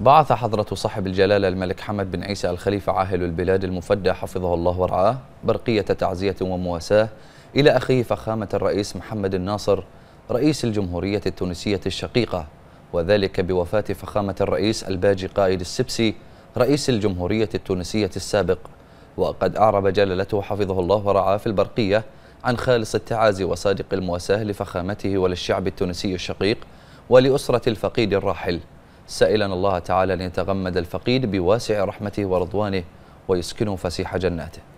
بعث حضرة صاحب الجلالة الملك حمد بن عيسى الخليفة عاهل البلاد المفدى حفظه الله ورعاه برقية تعزية ومواساة إلى أخيه فخامة الرئيس محمد الناصر رئيس الجمهورية التونسية الشقيقة وذلك بوفاة فخامة الرئيس الباجي قائد السبسي رئيس الجمهورية التونسية السابق وقد أعرب جلالته حفظه الله ورعاه في البرقية عن خالص التعازي وصادق المواساة لفخامته وللشعب التونسي الشقيق ولأسرة الفقيد الراحل سائلا الله تعالى أن يتغمد الفقيد بواسع رحمته ورضوانه ويسكنه فسيح جناته